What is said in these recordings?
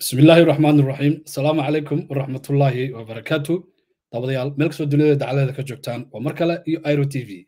بسم الله الرحمن الرحيم السلام عليكم ورحمة الله وبركاته دابديال ملك سو دولة دعالة كجوكتان ومركلة إيو ايرو تي في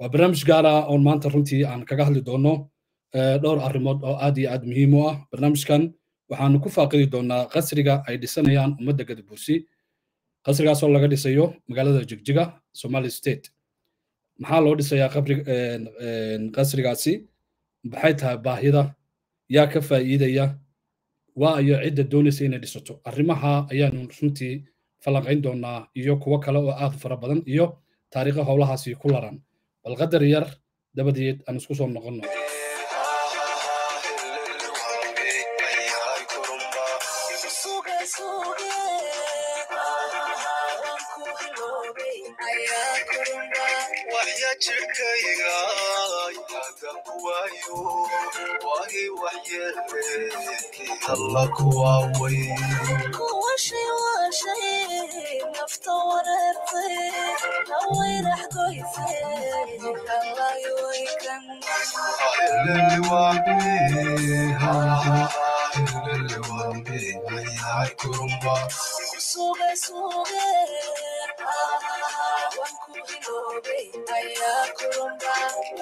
وبرامج غارة أون مانتا رنتي عن كغهل دونو دور أرمود أو آدي آد مهيمو ah barnaamijkan waxaanu ku faaqidi doonaa qasriga ay dhisanayaan ummadda gadabuusi qasrigaasoo laga dhisayo magaalada jigjiga somali state maxaa loo dhisayaa eh, eh, qasrigaasi maxay tahay baahida yaa ka faa'iidaya waa waayo cidda doonaysa inay dhisato arrimaha ayaanu runtii falanqayn doonaa iyo kuwo kale oo aad u fara badan iyo taariikha howlahaasi ku laran bal qadar yar dabadeed aan isku soo noqonno waayo waagay waxyeelleedkii alla kuwa weyn kuwashay waashay nafta wareertay haway raxgoyse allay waykan ilali waambi ilali waambi ayay kurumba kusuge suge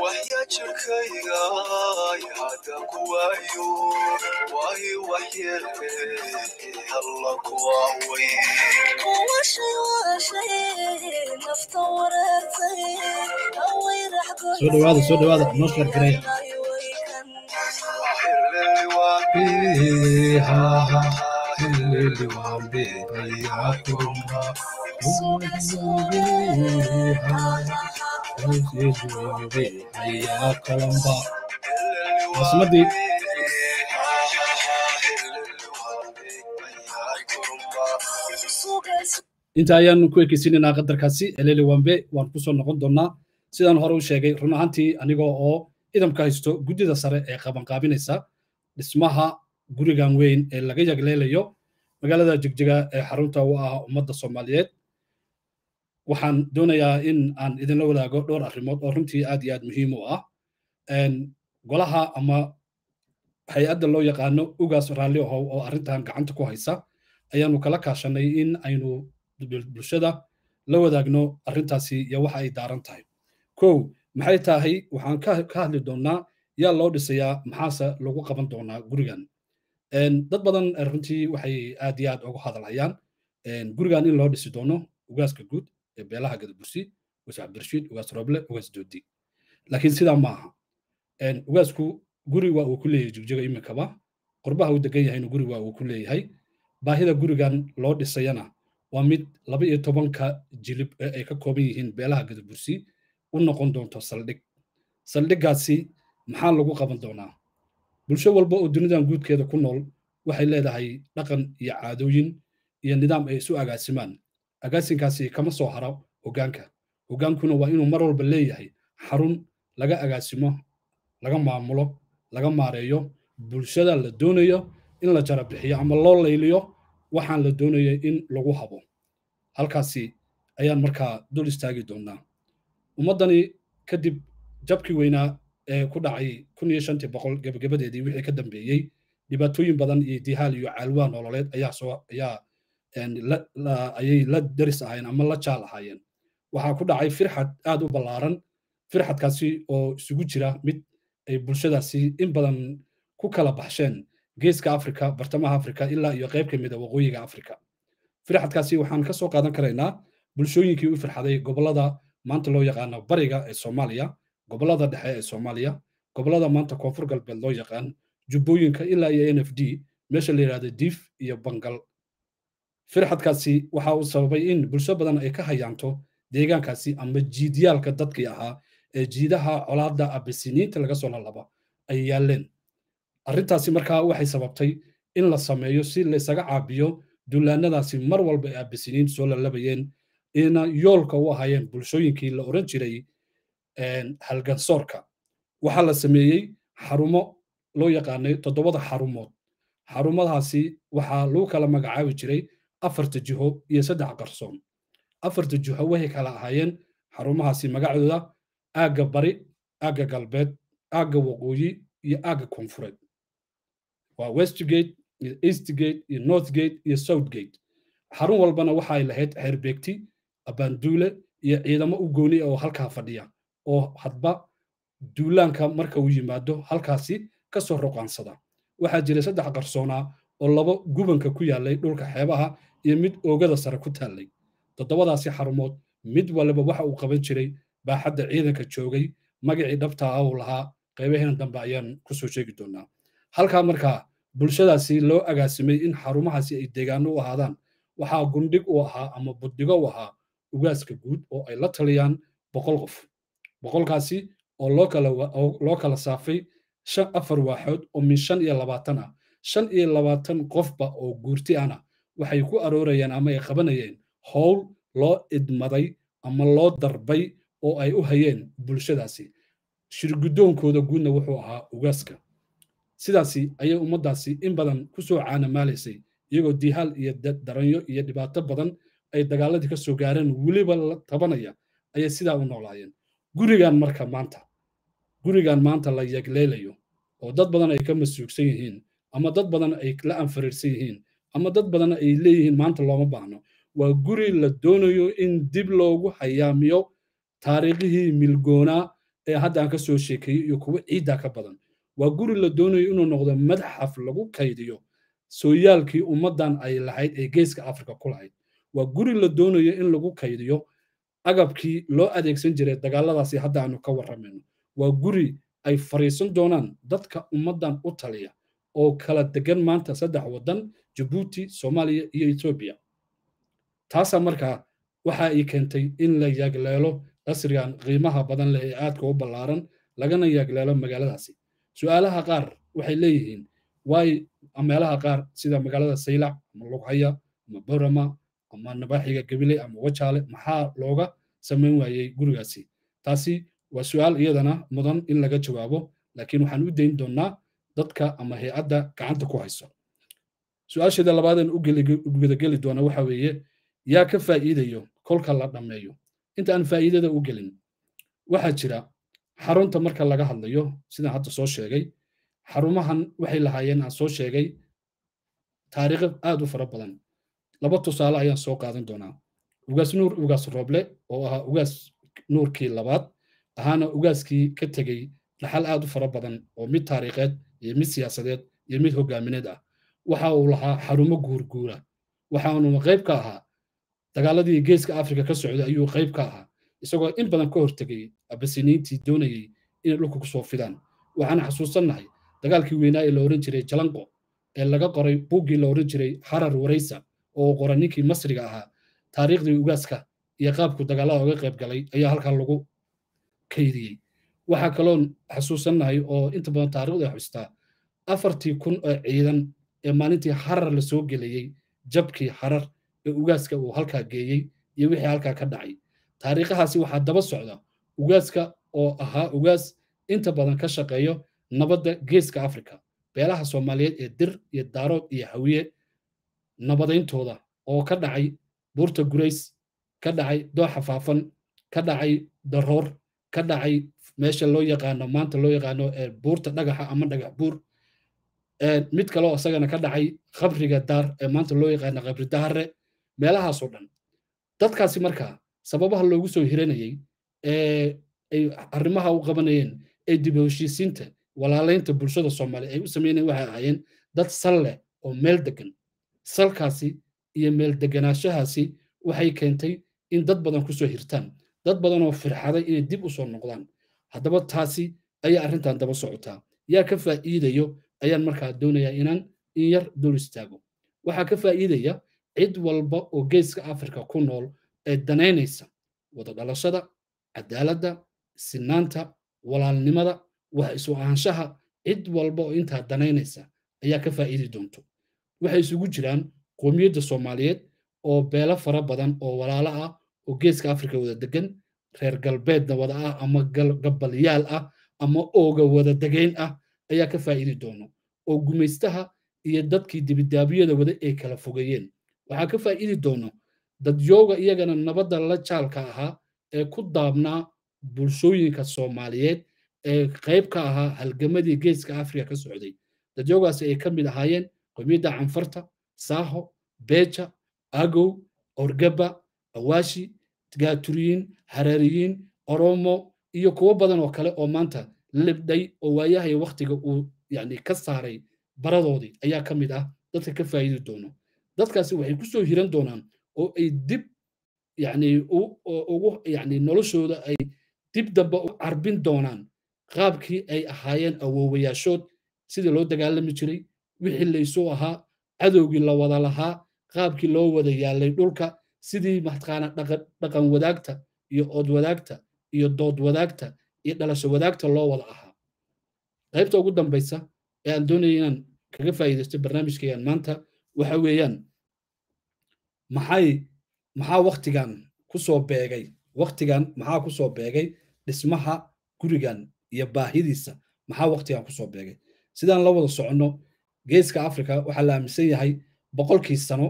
wahyajarkayga hadda ku waayo waahi waxyeelkee alla ku aaweysoo dhawaada soo dhawaada noo sheer gareeya xillili waa beebaya kurumba inta ayaanu ku ekeysiinaynaa qadarkaasi eleli wambe waan ku soo noqon doonaa sidaan hore u sheegay run ahaantii anigoo oo idamka haysto guddida sare ee qabanqaabinaysa dhismaha gurigan weyn ee laga yagleelayo magaalada jigjiga ee xarunta u ah ummadda soomaaliyeed waxaan doonayaa in aan idinla wadaago dhowr arrimood oo runtii aad iyo aad muhiim u ah golaha ama hay-adda loo yaqaano ugaas raalli oo arrintan gacanta ku haysa ayaanu kala kaashanay in aynu bulshada la wadaagno arrintaasi iyo waxa ay daaran tahay kow maxay tahay waxaan ka hadli doonnaa yaa loo dhisayaa maxaase lagu qaban doonaa gurigan dad badan eh, runtii waxay aad iyo aad ugu hadalhayaan gurigan in loo dhisi doono ugaaska guud beelaha gadabursi cabdirashiid ugaas roble ugaas doodi laakiin sidaa ma aha ugaasku guri waa uu ku leeyahay jigjiga iminkaba qurbaha uu degan yahayna guri waa uu ku leeyahay baahida gurigan loo dhisayana waa mid laba iyo tobanka jilib ee ay ka kooban yihiin beelaha gadabursi u noqon doonto saldhig saldhiggaasi maxaa lagu qaban doonaa bulsho walba oo dunidan guudkeeda ku nool waxay leedahay dhaqan iyo caadooyin iyo nidaam ay isu agaasimaan agaasinkaasi kama soo haro hoggaanka hoggaankuna waa inuu mar walba leeyahay xarun laga agaasimo laga maamulo laga maareeyo bulshada la doonayo in la jarabixiyo ama loo layliyo waxaan la doonayay in lagu habo halkaasi ayaan markaa dul istaagi doonaa ummaddani kadib jabki weynaa ee ku dhacay kun iyo shantii boqol gebagabadeedii wixii ka dambeeyey dhibaatooyin badan iyo dihaal iyo caalwaa nololeed ayaa soo ayaa ayay la daris ahaayeen ama la jaal ahaayeen waxaa ku dhacay firxad aad u ballaaran firxadkaasi oo isugu jira mid ay bulshadaasi in badan ku kala baxsheen geeska afrika bartamaha afrika ilaa iyo qayb ka mid a ah waqooyiga afrika firxadkaasi waxaan ka soo qaadan karaynaa bulshooyinkii u firxaday gobollada maanta loo yaqaano bariga ee soomaaliya gobollada dhexe ee soomaaliya gobollada maanta koonfur galbeed loo yaqaan jubbooyinka ilaa iyo n f d meesha la yidhahdo diif iyo bangal firxadkaasi waxa uu sababay in bulsho badan ay ka hayaanto deegaankaasi ama jiidyaalka dadkii ahaa ee jiidaha colaadda abisiniinta laga soo lalaba ay yaaleen arrintaasi markaa waxay sababtay in la sameeyo si laysaga caabiyo duulaanadaasi mar walba ay abisiniintu soo lalabayeen ina yoolka u ahaayeen bulshooyinkii la oran jiray halgansoorka waxaa la sameeyey xarumo loo yaqaanay toddobada xarumood xarumadaasi waxaa lagu kala magacaabi jiray afarta jiho iyo saddex qarsoon afarta jiho waxay kala ahaayeen xarumahaasi magacdooda aagga bari aagga galbeed aagga waqooyi iyo aagga koonfureed waa westgate iyo eastgate iyo northgate iyo southgate xarun walbana waxa ay lahayd xeerbeegti abaanduule iyo ciidamo u gooni ah oo halkaa fadhiya oo hadba duulaanka marka uu yimaado halkaasi ka soo roqaansada waxaa jiray saddex qarsoonaa oo labo gubanka ku yaallay dhulka xeebaha iyo mid oogada sare ku taallay toddobadaasi xarumood mid waliba waxa uu qaban jiray baaxadda ciidanka joogay magacii dhabtaa ah uu lahaa qaybaheen dambe ayaan ku soo sheegi doonaa halkaa markaa bulshadaasi loo agaasimay in xarumahaasi ay deegaano u ahaadaan waxaa gundhig u ahaa ama buddhigo u ahaa ugaaska guud oo ay la taliyaan boqol qof boqolkaasi oo loo kala saafay afar waaxood oo min shan iyo labaatan ah shan iyo labaatan qofba oo guurti ana waxay ku aroorayeen ama ay qabanayeen howl loo idmaday ama loo darbay oo ay u hayeen bulshadaasi shirgudoonkooda guudna wuxuu ahaa ugaaska sidaasi ayay ummaddaasi in badan ku soo caana maalaysay iyagoo diihaal iyo daranyo iyo dhibaato badan ay dagaaladii ka soo gaareen weliba la tabanaya ayay sidaa u noolaayeen gurigan marka maanta gurigan maanta la yeegleelayo oo dad badan ay ka masuugsan yihiin ama dad badan ay la anfariirsan yihiin ama dad badan ay leeyihiin maanta looma baahno waa guri la doonayo in dib loogu hayaamiyo taariikhihii milgoonaa ee hadda aan ka soo sheekeeyey iyo kuwa ciiddaa ka badan waa guri la doonayo inuu noqdo madxaf lagu kaydiyo sooyaalkii ummaddan ay lahayd ee geeska afrika ku lahayd waa guri la doonayo in lagu kaydiyo agabkii loo adeegsan jiray dagaalladaasi hadda aanu ka warramayno waa guri ay fariisan doonaan dadka ummaddan u taliya oo kala degan maanta saddex waddan jabuuti soomaaliya iyo etoobiya taasa markaa waxa ay keentay in la yaagleelo casrigan qiimaha badan leh ee aadka u ballaaran lagana yaagleelo magaaladaasi su-aalaha qaar waxay leeyihiin waay meelaha qaar sida magaalada saylac ama lughaya ama borama ama nabaaxiga gabile ama wajaale maxaa looga samayn waayey gurigaasi taasi waa su-aal iyadana mudan in laga jawaabo laakiin waxaan u dayn doonaa dadka ama hay-adda gacanta ku hayso su-aasheeda labaadeen u gudageli doona waxa weeye yaa ka faa'iidayo kolka la dhammeeyo inta aan faa'iidada u gelin waxaa jira xarunta marka laga hadlayo sidaan hadda soo sheegay xarumahan waxay lahaayeen aan soo sheegay taariikh aad u fara badan laba tusaale ayaan soo qaadan doonaa ugaas nuur ugaas rooble oo ahaa ugaas nuurkii labaad ahaana ugaaskii ka tegay dhaxal aad u fara badan oo mid taariikheed iyo mid siyaasadeed iyo mid hogaamineed ah waxa uu lahaa xarumo guurguura waxaanu qayb ka ahaa dagaaladii geeska africa ka socday ayuu qayb ka ahaa isagoo in badan ka hortegay abasiniintii doonayey inay dhulka kusoo fidaan waxaan xasuusannahay dagaalkii weynaa ee la odhan jiray jalanqo ee laga qoray buuggii la odhan jiray harar wareysa oo qoray ninkii masriga ahaa taariikhdii ugaaska iyo qaabku dagaalada oga qayb galay ayaa halkaa lagu kaydiyey waxaa kaloo xasuusanahay oo inta badan taarikhda ay xustaa afartii kun oo ciidan ee maalintii harar la soo gelayey jabkii harar ee ugaaska uu halkaa geeyey iyo wixii halkaa ka dhacay taariikhahaasi waxaa daba socda ugaaska oo ahaa ugaas inta badan ka shaqeeyo nabadda geeska afrika beelaha soomaaliyeed ee dir iyo daarood iyo hawiye nabadayntooda oo ka dhacay buurta gurays ka dhacay dooxa faafan ka dhacay daroor ka dhacay meesha loo yaqaano maanta loo yaqaano eh, buurta dhagaxa ama dhagax buur eh, mid kaleo isagana ka dhacay qabriga daar ee eh, maanta loo yaqaano qabri daare meelahaasoo dhan dadkaasi markaa sababaha loogu soo hiranayey ee ay arrimaha u qabanayeen ee dib heshiisiinta walaalaynta bulshada soomaaliya ay u sameynayeen waxay ahaayeen dad sal leh oo meel degan salkaasi iyo meel deganaashahaasi waxay keentay in dad badan ku soo hirtaan dad badanoo firxaday inay dib u soo noqdaan haddaba taasi ayaa arrintan daba socotaa yaa ka faa'iidayo ayaan markaa doonayaa inaan in yar dul istaago waxaa ka faa'iidaya cid walba oo geeska afrika ku nool ee danaynaysa wada dhalashada cadaaladda sinaanta walaalnimada wax isu ahaanshaha cid walba oo intaa danaynaysa ayaa ka faa'iidi doonto waxay isugu jiraan qoomiyadda soomaaliyeed oo beelo fara badan oo walaalo ah oo geeska afrika wada degan reer galbeedna wada ah ama gabalyaal ah ama ooga wada degayn ah ayaa ka faa'iidi doono oo gumaystaha iyo dadkii dibidaabiyada wada ay kala fogeeyeen waxaa ka faa'iidi doono dadyooga iyagana nabadda la jaalka ahaa ee ku daabnaa bulshooyinka soomaaliyeed ee qayb ka ahaa halgamadii geeska afrika ka socday dadyoogaasi ay ka mid ahaayeen qomiyadda canfarta saaho beeja agow orgaba awaashi gaaturiyiin harariyiin oromo iyo kuwo badan oo kale oo maanta libdhay oo waayahay waktiga uu yani ka saaray baradoodii ayaa ka mid ah dadka ka faa'iidi doono dadkaasi waxay ku soo hiran doonaan oo ay dib yani ugu yani noloshooda ay dib dambe u carbin doonaan qaabkii ay ahaayeen awoowayaashood sidii loo dagaalami jiray wixii laysuu ahaa cadowgii la wada lahaa qaabkii loo wada yaallay dhulka sidii mataqaana dhaqan wadaagta iyo ood wadaagta iyo dood wadaagta iyo dhalasho wadaagta loo wada ahaa qaybta ugu dambaysa ee aan doonaya inaan kaga faa'iidaysto barnaamijkayaan maanta waxa weeyaan maxay maxaa wakhtigan kusoo beegay wakhtigan maxaa kusoo beegay dhismaha gurigan iyo baahidiisa maxaa wakhtigan kusoo beegay sidaan la wada soconno geeska afrika waxaa la aaminsan yahay boqolkii sano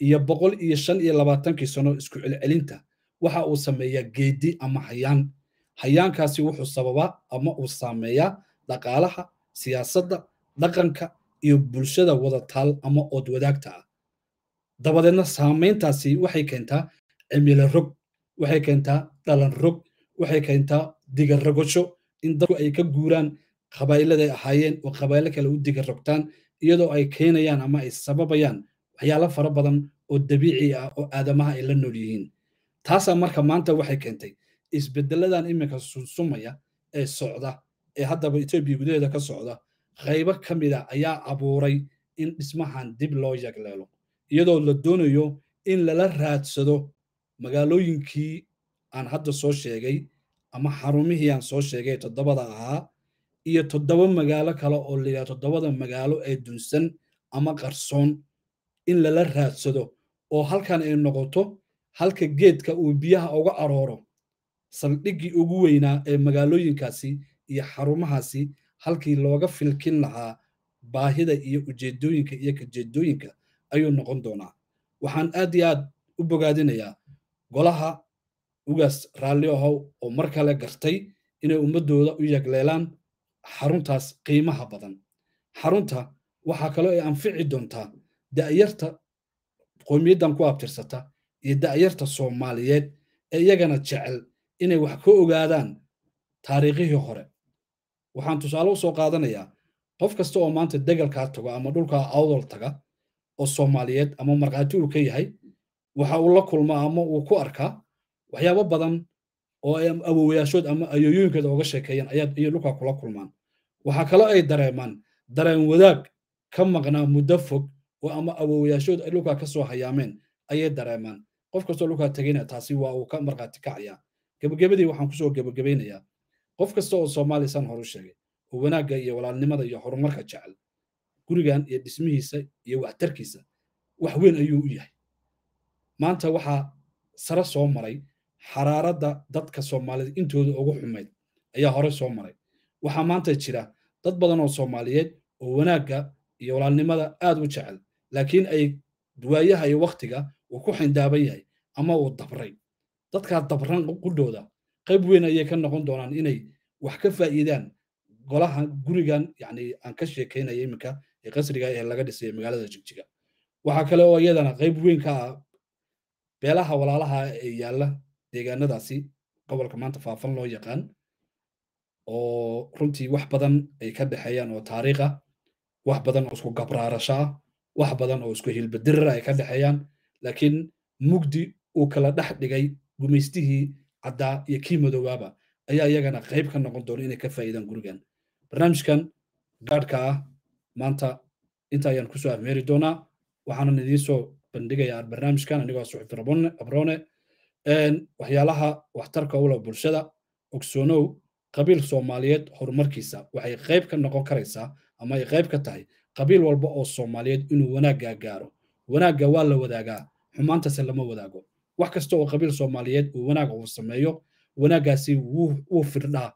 iyo boqol iyo shan iyo labaatankii sano isku celcelinta waxa uu sameeyaa geeddi ama hayaan hayaankaasi wuxuu sababaa ama uu saameeyaa dhaqaalaha siyaasadda dhaqanka iyo bulshada wadataal ama ood wadaagta ah dabadeedna saameyntaasi waxay keentaa cimilo rog waxay keentaa dhalan rog waxay keentaa digarrogosho in dadku ay ka guuraan qabaa'iladay ahaayeen oo qabaylo kale u digarogtaan iyadoo ay keenayaan ama ay sababayaan waxyaalo fara badan oo dabiici ah oo aadamaha ay la nool yihiin taasaa marka maanta waxay keentay isbedeladan iminka sunsumaya ee socda ee haddaba etoobiya gudaheeda ka socda qaybo ka mid a ah ayaa abuuray in dhismahan dib loo yagleelo iyadoo la doonayo in lala raadsado magaalooyinkii aan hadda soo sheegay ama xarumihii aan soo sheegay toddobada ahaa iyo toddoba magaalo kale oo la toddobada magaalo ee dunsan ama qarsoon in lala raadsado oo halkan ay noqoto halka geedka uu biyaha uga arooro saldhiggii ugu weynaa ee magaalooyinkaasi iyo xarumahaasi halkii looga filkin lahaa baahida iyo ujeedooyinka iyo kajeedooyinka ayuu noqon doonaa waxaan aad iyo aad u bogaadinayaa golaha ugaas raalli ahow oo mar kale gartay inay ummaddooda u yagleelaan xaruntaas qiimaha badan xarunta waxaa kaloo ay anfici doontaa da'yarta qoomiyaddan ku abtirsata iyo da'yarta soomaaliyeed ee iyagana jecel inay wax ka ogaadaan taariikhihii hore waxaan tusaale u soo qaadanayaa qof kasta oo maanta degalkaa tago ama dhulkaa awdol taga oo soomaaliyeed ama markhaati uu ka yahay waxa uu la kulmaa ama uu ku arkaa waxyaabo badan oo ay awowayaashood ama ayooyooyinkooda oga sheekeeyaan ayaad dhulkaa kula kulmaan waxaa kaloo ay dareemaan dareen wadaag ka maqnaa muddo fog oo ama awowyaashood ay dhulkaa ka soo hayaameen ayay dareemaan qof kastoo dhulkaa tegayna taasi waa uu ka markhaati kacaya gebagabadii waxaan kusoo gebagabaynayaa qof kasta oo soomaaliya saan horu sheegay oo wanaagga iyo walaalnimada iyo horumarka jecel gurigan iyo dhismihiisa iyo waxtarkiisa wax weyn ayuu u yahay maanta waxaa sare soo maray xaraaradda dadka soomaaliyeed intooda ugu xumayd ayaa hore soo maray waxaa maanta jira dad badan oo soomaaliyeed oo wanaagga iyo walaalnimada aad u jecel laakiin ay waayaha iyo waktiga uu ku xindaaban yahay ama uu dabray dadkaa dabran qudhooda qayb weyn ayay ka noqon doonaan inay wax ka faa'iidaan golaha gurigan yani aan ka sheekaynaya iminka ee qasriga ee laga dhisay magaalada jigjiga waxaa kale oo iyadana qayb weyn ka ah beelaha walaalaha ee yaalla deegaanadaasi gobolka maanta faafan loo yaqaan oo runtii wax badan ay ka dhexeeyaan oo taariikh ah wax badan oo isku gabraarasho ah wax badan oo isku hilbadirar ay ka dhexeeyaan laakiin mugdi uu kala dhex dhigay gumaystihii caddaa iyo kii madoowaaba ayaa iyagana qayb ka noqon doona inay ka faa'iidaan gurigan barnaamijkan gaadhka ah maanta inta ayaan kusoo afmeeri doonaa waxaanan idiin soo bandhigayaa barnaamijkan anigoo ah suxufi abrone waxyaalaha waxtarka u leh bulshada ogsoonow qabiil soomaaliyeed horumarkiisa waxay qayb ka noqon karaysaa ama ay qayb ka tahay qabiil walba oo soomaaliyeed inuu wanaaggaa gaaro wanaagga waa la wadaagaa xumaantase lama wadaago wax kasta oo qabiil soomaaliyeed uu wanaag uu sameeyo wanaaggaasi wuu firdhaa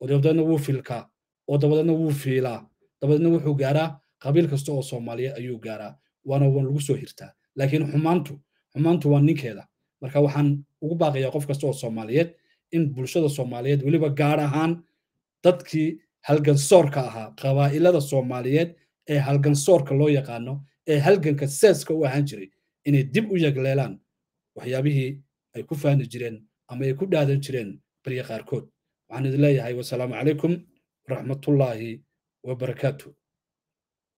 oo dabadeedna wuu filkaa oo dabadeedna wuu fiilaa dabadeedna wuxuu gaaraa qabiil kasta oo soomaaliyeed ayuu gaaraa waana wan lagu soo hirtaa laakiin xumaantu xumaantu waa ninkeeda marka waxaan ugu baaqayaa qof kasta oo soomaaliyeed in bulshada soomaaliyeed weliba gaar ahaan dadkii halgansoorka ahaa qabaa'ilada soomaaliyeed ee halgansoorka loo yaqaano ee halganka seeska u ahaan jiray inay dib u yagleelaan waxyaabihii ay ku faani jireen ama ay ku dhaadan jireen barya qaarkood waxaan idin leeyahay wasalaamu calaykum waraxmatullaahi wabarakaatu